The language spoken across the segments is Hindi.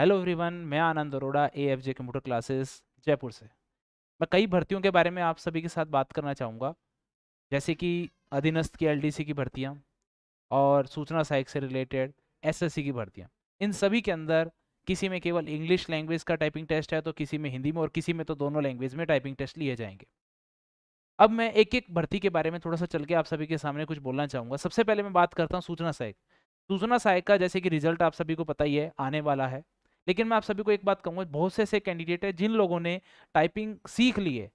हेलो एवरीवन मैं Anand Arora A F J computer classes Jaipur से मैं कई भर्तियों के बारे में आप सभी के साथ बात करना चाहूँगा जैसे कि अधीनस्थ की एलडीसी की भर्तियाँ और सूचना सहायक से रिलेटेड एसएससी की भर्तियाँ इन सभी के अंदर किसी में केवल इंग्लिश लैंग्वेज का टाइपिंग टेस्ट है तो किसी में हिंदी में और किसी में तो दोनों लैंग्वेज में टाइपिंग टेस्ट लिए जाएंगे अब मैं एक एक भर्ती के बारे में थोड़ा सा चल के आप सभी के सामने कुछ बोलना चाहूँगा सबसे पहले मैं बात करता हूँ सूचना सहायक सूचना सहायक का जैसे कि रिजल्ट आप सभी को पता ही है आने वाला है लेकिन मैं आप सभी को एक बात कहूँगा बहुत से ऐसे कैंडिडेट है जिन लोगों ने टाइपिंग सीख ली है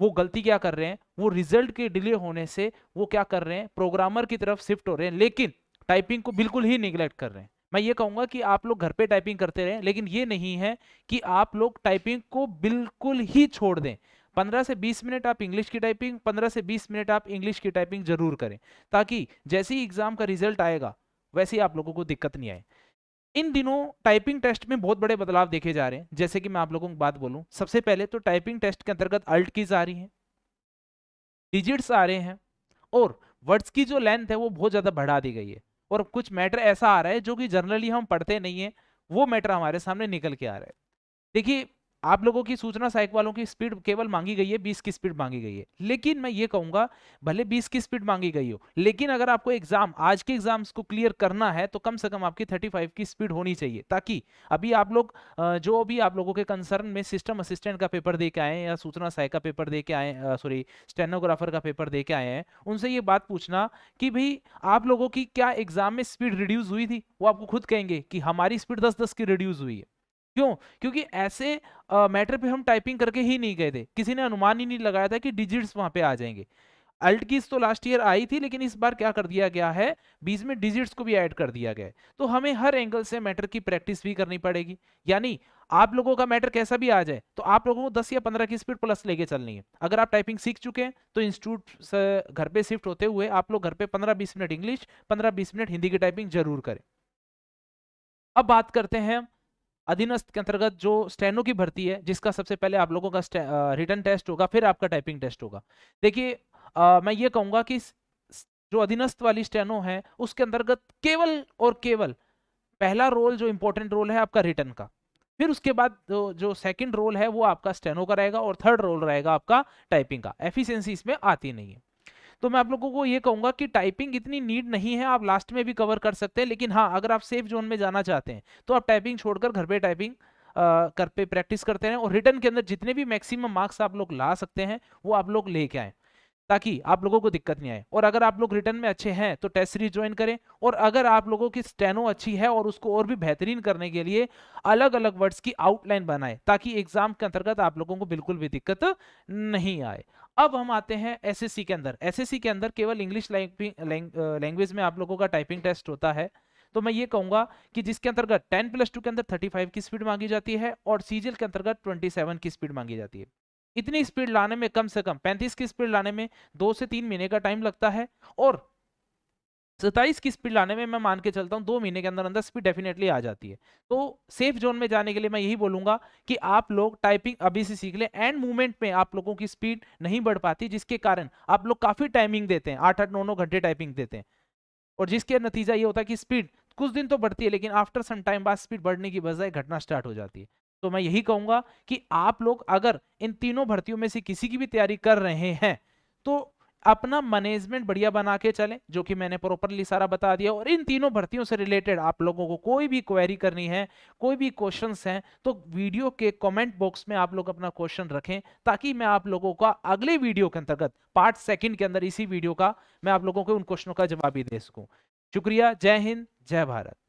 वो गलती क्या कर रहे हैं वो रिजल्ट के डिले होने से वो क्या कर रहे हैं प्रोग्रामर की तरफ शिफ्ट हो रहे हैं लेकिन टाइपिंग को बिल्कुल ही निगलेक्ट कर रहे हैं मैं ये कहूँगा कि आप लोग घर पे टाइपिंग करते रहें लेकिन ये नहीं है कि आप लोग टाइपिंग को बिल्कुल ही छोड़ दें 15 से 20 मिनट आप इंग्लिश की टाइपिंग 15 से 20 मिनट आप इंग्लिश की टाइपिंग जरूर करें ताकि जैसे ही एग्ज़ाम का रिजल्ट आएगा वैसे ही आप लोगों को दिक्कत नहीं आए इन दिनों टाइपिंग टेस्ट में बहुत बड़े बदलाव देखे जा रहे हैं जैसे कि मैं आप लोगों को बात बोलूं सबसे पहले तो टाइपिंग टेस्ट के अंतर्गत अल्ट कीज आ रही हैं डिजिट्स आ रहे हैं और वर्ड्स की जो लेंथ है वो बहुत ज़्यादा बढ़ा दी गई है और कुछ मैटर ऐसा आ रहा है जो कि जनरली हम पढ़ते नहीं हैं वो मैटर हमारे सामने निकल के आ रहा है देखिए आप लोगों की सूचना साइक वालों की स्पीड केवल मांगी गई है बीस की स्पीड मांगी गई है लेकिन मैं ये कहूंगा भले बीस की स्पीड मांगी गई हो लेकिन अगर आपको एग्जाम आज के एग्जाम्स को क्लियर करना है तो कम से कम आपकी थर्टी फाइव की स्पीड होनी चाहिए ताकि अभी आप लोग जो भी आप लोगों के कंसर्न में सिस्टम असिस्टेंट का पेपर दे के आए या सूचना साइक का पेपर दे के आए सॉरी स्टेनोग्राफर का पेपर दे के आए हैं उनसे ये बात पूछना कि भाई आप लोगों की क्या एग्जाम में स्पीड रिड्यूज हुई थी वो आपको खुद कहेंगे कि हमारी स्पीड दस दस की रिड्यूज हुई है क्यों क्योंकि ऐसे मैटर पे हम टाइपिंग करके ही नहीं गए थे किसी ने अनुमान ही नहीं लगाया था कि डिजिट्स वहां पे आ जाएंगे अल्ट कीज तो लास्ट ईयर आई थी लेकिन इस बार क्या कर दिया गया है बीच में डिजिट्स को भी ऐड कर दिया गया है तो हमें हर एंगल से मैटर की प्रैक्टिस भी करनी पड़ेगी यानी आप लोगों का मैटर कैसा भी आ जाए तो आप लोगों को 10 या 15 की स्पीड प्लस लेके चलनी है अगर आप टाइपिंग सीख चुके हैं तो इंस्टीट्यूट घर पे शिफ्ट होते हुए आप लोग घर पे 15-20 मिनट इंग्लिश 15-20 मिनट हिंदी की टाइपिंग जरूर करें अब बात करते हैं अधीनस्थ के अंतर्गत जो स्टेनो की भर्ती है जिसका सबसे पहले आप लोगों का रिटर्न टेस्ट होगा फिर आपका टाइपिंग टेस्ट होगा देखिए मैं ये कहूँगा कि जो अधीनस्थ वाली स्टेनो है उसके अंतर्गत केवल और केवल पहला रोल जो इम्पोर्टेंट रोल है आपका रिटर्न का फिर उसके बाद जो, जो सेकंड रोल है वो आपका स्टेनो का रहेगा और थर्ड रोल रहेगा आपका टाइपिंग का एफिशिएंसी इसमें आती नहीं है तो मैं आप लोगों को ये कहूंगा कि टाइपिंग इतनी नीड नहीं है आप लास्ट में भी कवर कर सकते हैं लेकिन हाँ अगर आप सेफ जोन में जाना चाहते हैं तो आप टाइपिंग छोड़कर घर पर टाइपिंग कर पे प्रैक्टिस करते हैं और रिटर्न के अंदर जितने भी मैक्सिमम मार्क्स आप लोग ला सकते हैं वो आप लोग लेके आएँ ताकि आप लोगों को दिक्कत नहीं आए और अगर आप लोग रिटर्न में अच्छे हैं तो टेस्ट सीरीज ज्वाइन करें और अगर आप लोगों की स्टेनो अच्छी है और उसको और भी बेहतरीन करने के लिए अलग अलग वर्ड्स की आउटलाइन बनाए ताकि एग्जाम के अंतर्गत आप लोगों को बिल्कुल भी दिक्कत नहीं आए अब हम आते हैं एसएससी के अंदर एसएससी के अंदर केवल इंग्लिश लैंग्वेज में आप लोगों का टाइपिंग टेस्ट होता है तो मैं ये कहूंगा कि जिसके अंतर्गत टेन प्लस टू के अंदर फाइव की स्पीड मांगी जाती है और सीजीएल के अंतर्गत सेवन की स्पीड मांगी जाती है इतनी स्पीड लाने में कम से कम 35 की स्पीड लाने में दो से तीन महीने का टाइम लगता है और सताइस की स्पीड लाने में मैं मान के चलता हूँ दो महीने के अंदर अंदर स्पीड डेफिनेटली आ जाती है तो सेफ जोन में जाने के लिए मैं यही बोलूंगा कि आप लोग टाइपिंग अभी से सीख लें एंड मूवमेंट में आप लोगों की स्पीड नहीं बढ़ पाती जिसके कारण आप लोग काफ़ी टाइमिंग देते हैं आठ आठ नौ नौ घंटे टाइपिंग देते हैं और जिसके नतीजा ये होता है कि स्पीड कुछ दिन तो बढ़ती है लेकिन आफ्टर सम टाइम बाद स्पीड बढ़ने की बजाय घटना स्टार्ट हो जाती है तो मैं यही कहूंगा कि आप लोग अगर इन तीनों भर्तियों में से किसी की भी तैयारी कर रहे हैं तो अपना मैनेजमेंट बढ़िया बना के चले जो कि मैंने प्रॉपरली सारा बता दिया और इन तीनों भर्तियों से रिलेटेड आप लोगों को कोई भी क्वेरी करनी है कोई भी क्वेश्चंस हैं तो वीडियो के कमेंट बॉक्स में आप लोग अपना क्वेश्चन रखें ताकि मैं आप लोगों का अगले वीडियो के अंतर्गत पार्ट सेकंड के अंदर इसी वीडियो का मैं आप लोगों के उन क्वेश्चनों का जवाब भी दे सकूँ शुक्रिया जय हिंद जय भारत